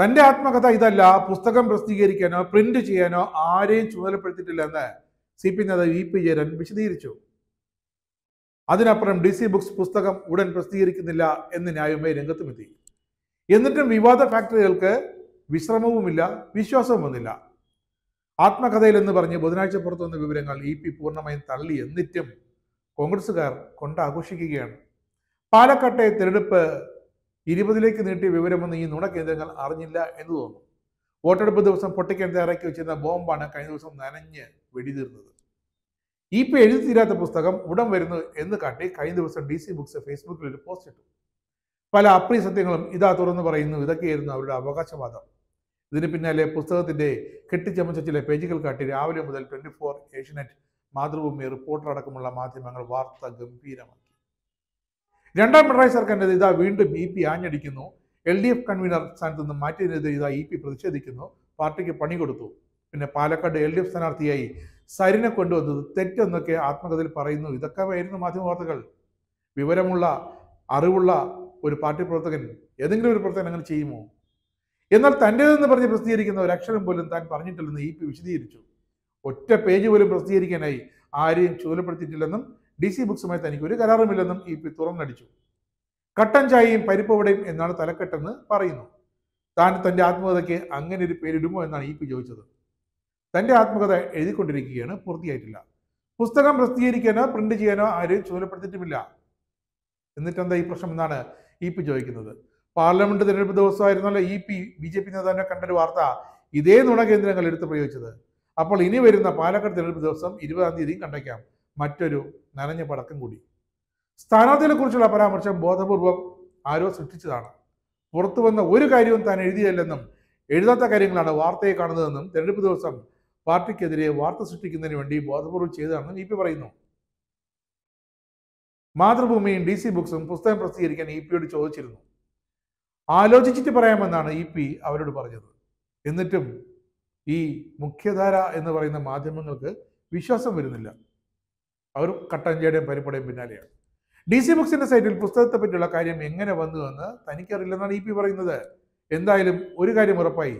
തന്റെ ആത്മകഥ ഇതല്ല പുസ്തകം പ്രസിദ്ധീകരിക്കാനോ പ്രിന്റ് ചെയ്യാനോ ആരെയും എന്ന് സി പി നേതാവ് ഇ e പി ജയരൻ വിശദീകരിച്ചു അതിനപ്പുറം ഡി സി ബുക്സ് പുസ്തകം ഉടൻ പ്രസിദ്ധീകരിക്കുന്നില്ല എന്ന് ന്യായമായി രംഗത്തുമെത്തി എന്നിട്ടും വിവാദ ഫാക്ടറികൾക്ക് വിശ്രമവുമില്ല വിശ്വാസവും വന്നില്ല ആത്മകഥയിൽ എന്ന് പറഞ്ഞ് ബുധനാഴ്ച പുറത്തുവന്ന വിവരങ്ങൾ ഇ e പി പൂർണ്ണമായും തള്ളി എന്നിട്ടും കോൺഗ്രസുകാർ കൊണ്ടാഘോഷിക്കുകയാണ് പാലക്കാട്ടെ തിരഞ്ഞെടുപ്പ് ഇരുപതിലേക്ക് നീട്ടിയ വിവരമൊന്നും ഈ നുണകേന്ദ്രങ്ങൾ അറിഞ്ഞില്ല എന്ന് തോന്നുന്നു വോട്ടെടുപ്പ് ദിവസം പൊട്ടിക്കാൻ തയ്യാറാക്കി വെച്ചിരുന്ന ബോംബാണ് കഴിഞ്ഞ ദിവസം നനഞ്ഞ് വെടിതീർന്നത് ഈ പി എഴുതി തീരാത്ത പുസ്തകം ഉടൻ വരുന്നു എന്ന് കാട്ടി കഴിഞ്ഞ ദിവസം ഡി സി ബുക്സ് ഫേസ്ബുക്കിൽ ഒരു പോസ്റ്റ് ഇട്ടു പല അപ്രീ സത്യങ്ങളും ഇതാ തുറന്നു പറയുന്നു ഇതൊക്കെയായിരുന്നു അവരുടെ അവകാശവാദം ഇതിന് പിന്നാലെ പുസ്തകത്തിന്റെ കെട്ടിച്ചമച്ച ചില പേജുകൾ കാട്ടി രാവിലെ മുതൽ twenty four Asianet Mathrubhumi reporter അടക്കമുള്ള മാധ്യമങ്ങൾ വാർത്ത ഗംഭീരമാണ് രണ്ടാം പിണറായി സർക്കാരിൻ്റെ ഇതാ വീണ്ടും ഇ പി ആഞ്ഞടിക്കുന്നു എൽ ഡി എഫ് കൺവീനർ സ്ഥാനത്ത് നിന്ന് മാറ്റിയതിനെതിരെ ഇതാ ഇ പി പ്രതിഷേധിക്കുന്നു പാർട്ടിക്ക് പണി കൊടുത്തു പിന്നെ പാലക്കാട് എൽ ഡി എഫ് സ്ഥാനാർത്ഥിയായി സരിനെ കൊണ്ടുവന്നത് തെറ്റെന്നൊക്കെ ആത്മകഥയിൽ പറയുന്നു ഇതൊക്കെ ആയിരുന്നു മാധ്യമ വാർത്തകൾ വിവരമുള്ള അറിവുള്ള ഒരു പാർട്ടി പ്രവർത്തകൻ ഏതെങ്കിലും ഒരു പ്രവർത്തകൻ അങ്ങനെ ചെയ്യുമോ എന്നാൽ തൻ്റേതെന്ന് പറഞ്ഞ് പ്രസിദ്ധീകരിക്കുന്ന ഒരു അക്ഷരം പോലും താൻ പറഞ്ഞിട്ടില്ലെന്ന് ഇ പി വിശദീകരിച്ചു ഒറ്റ പേജ് പോലും പ്രസിദ്ധീകരിക്കാനായി ആരെയും ചുമതലപ്പെടുത്തിയിട്ടില്ലെന്നും ഡി സി ബുക്സുമായി തനിക്ക് ഒരു കരാറുമില്ലെന്നും ഇ പി തുറന്നടിച്ചു കട്ടൻ ചായയും പരിപ്പവടയും എന്നാണ് തലക്കെട്ടെന്ന് പറയുന്നു താൻ തൻ്റെ ആത്മകഥയ്ക്ക് അങ്ങനെ ഒരു പേരിടുമോ എന്നാണ് ഇ പി ചോദിച്ചത് തൻ്റെ ആത്മകഥ എഴുതിക്കൊണ്ടിരിക്കുകയാണ് പൂർത്തിയായിട്ടില്ല പുസ്തകം പ്രസിദ്ധീകരിക്കാനോ പ്രിന്റ് ചെയ്യാനോ ആരും ചുമതലപ്പെടുത്തിയിട്ടുമില്ല എന്നിട്ടെന്താ ഈ പ്രശ്നം എന്നാണ് ഇ പി ചോദിക്കുന്നത് പാർലമെന്റ് തിരഞ്ഞെടുപ്പ് ദിവസമായിരുന്നല്ല E P B J P നേതാവിനെ കണ്ടൊരു വാർത്ത ഇതേ നുണ കേന്ദ്രങ്ങൾ എടുത്ത് പ്രയോഗിച്ചത് അപ്പോൾ ഇനി വരുന്ന പാലക്കാട് തിരഞ്ഞെടുപ്പ് ദിവസം ഇരുപതാം തീയതി കണ്ടേക്കാം മറ്റൊരു നനഞ്ഞ പടക്കം കൂടി കുറിച്ചുള്ള പരാമർശം ബോധപൂർവം ആരോ സൃഷ്ടിച്ചതാണ് പുറത്തു വന്ന ഒരു കാര്യവും താൻ എഴുതിയല്ലെന്നും എഴുതാത്ത കാര്യങ്ങളാണ് വാർത്തയെ കാണുന്നതെന്നും തെരഞ്ഞെടുപ്പ് ദിവസം പാർട്ടിക്കെതിരെ വാർത്ത സൃഷ്ടിക്കുന്നതിന് വേണ്ടി ബോധപൂർവം ചെയ്തതാണെന്നും ഇ പി പറയുന്നു മാതൃഭൂമിയും ഡി സി ബുക്സും പുസ്തകം പ്രസിദ്ധീകരിക്കാൻ ഇ പിയോട് ചോദിച്ചിരുന്നു ആലോചിച്ചിട്ട് പറയാമെന്നാണ് ഇ പി അവരോട് പറഞ്ഞത് എന്നിട്ടും ഈ മുഖ്യധാര എന്ന് പറയുന്ന മാധ്യമങ്ങൾക്ക് വിശ്വാസം വരുന്നില്ല അവർ കട്ടഞ്ചേടയും പരിപ്പടയും പിന്നാലെയാണ് ഡി സി ബുക്സിന്റെ സൈറ്റിൽ പുസ്തകത്തെ പറ്റിയുള്ള കാര്യം എങ്ങനെ വന്നു എന്ന് തനിക്കറിയില്ലെന്നാണ് ഇ പി പറയുന്നത് എന്തായാലും ഒരു കാര്യം ഉറപ്പായി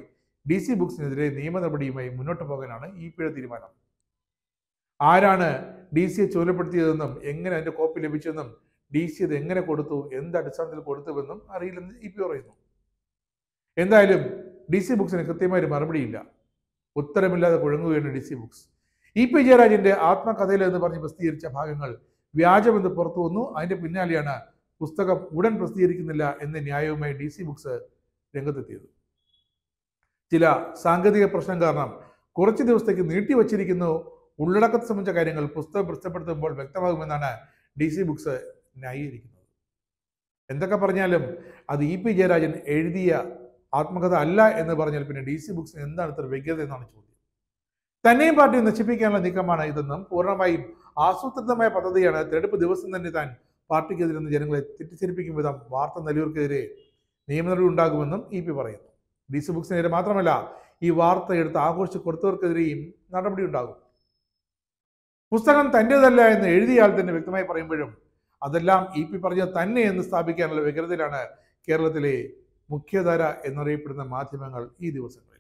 ഡി സി ബുക്സിനെതിരെ നിയമ നടപടിയുമായി മുന്നോട്ട് പോകാനാണ് ഇ പിയുടെ തീരുമാനം ആരാണ് ഡി സിയെ ചുമതലപ്പെടുത്തിയതെന്നും എങ്ങനെ അതിന്റെ കോപ്പി ലഭിച്ചെന്നും ഡി സി അത് എങ്ങനെ കൊടുത്തു എന്ത് അടിസ്ഥാനത്തിൽ കൊടുത്തുവെന്നും അറിയില്ലെന്ന് ഇ പി പറയുന്നു എന്തായാലും ഡി സി ബുക്സിന് കൃത്യമായ ഒരു മറുപടിയില്ല ഉത്തരമില്ലാതെ കുഴങ്ങുകയാണ് D C books E P ജയരാജിന്റെ ആത്മകഥയിൽ എന്ന് പറഞ്ഞ് പ്രസിദ്ധീകരിച്ച ഭാഗങ്ങൾ വ്യാജമെന്ന് പുറത്തു വന്നു അതിന്റെ പിന്നാലെയാണ് പുസ്തകം ഉടൻ പ്രസിദ്ധീകരിക്കുന്നില്ല എന്ന ന്യായവുമായി ഡി സി ബുക്സ് രംഗത്തെത്തിയത് ചില സാങ്കേതിക പ്രശ്നം കാരണം കുറച്ച് ദിവസത്തേക്ക് നീട്ടിവച്ചിരിക്കുന്നു ഉള്ളടക്കത്തെ സംബന്ധിച്ച കാര്യങ്ങൾ പുസ്തകം പ്രസിദ്ധപ്പെടുത്തുമ്പോൾ വ്യക്തമാകുമെന്നാണ് ഡി സി ബുക്സ് ന്യായീകരിക്കുന്നത് എന്തൊക്കെ പറഞ്ഞാലും അത് ഇ പി ജയരാജൻ എഴുതിയ ആത്മകഥ അല്ല എന്ന് പറഞ്ഞാൽ പിന്നെ ഡി സി ബുക്സിന് എന്താണ് ഇത്ര വ്യഗ്രത എന്നാണ് ചോദ്യം തന്നെയും പാർട്ടി നശിപ്പിക്കാനുള്ള നീക്കമാണ് ഇതെന്നും പൂർണ്ണമായും ആസൂത്രിതമായ പദ്ധതിയാണ് തെരഞ്ഞെടുപ്പ് ദിവസം തന്നെ താൻ പാർട്ടിക്കെതിരെ നിന്ന് ജനങ്ങളെ തെറ്റിദ്ധരിപ്പിക്കും വിധം വാർത്ത നൽകിയവർക്കെതിരെ നിയമനടപടി ഉണ്ടാകുമെന്നും ഇ പി പറയുന്നു ഡി സി ബുക്സിനെതിരെ മാത്രമല്ല ഈ വാർത്ത എടുത്ത് ആഘോഷിച്ച് കൊടുത്തവർക്കെതിരെയും നടപടി ഉണ്ടാകും പുസ്തകം തൻ്റേതല്ല എന്ന് എഴുതിയാൽ തന്നെ വ്യക്തമായി പറയുമ്പോഴും അതെല്ലാം ഇ പി പറഞ്ഞത് തന്നെ എന്ന് സ്ഥാപിക്കാനുള്ള വ്യഗ്രതയിലാണ് കേരളത്തിലെ മുഖ്യധാര എന്നറിയപ്പെടുന്ന മാധ്യമങ്ങൾ ഈ ദിവസങ്ങളിൽ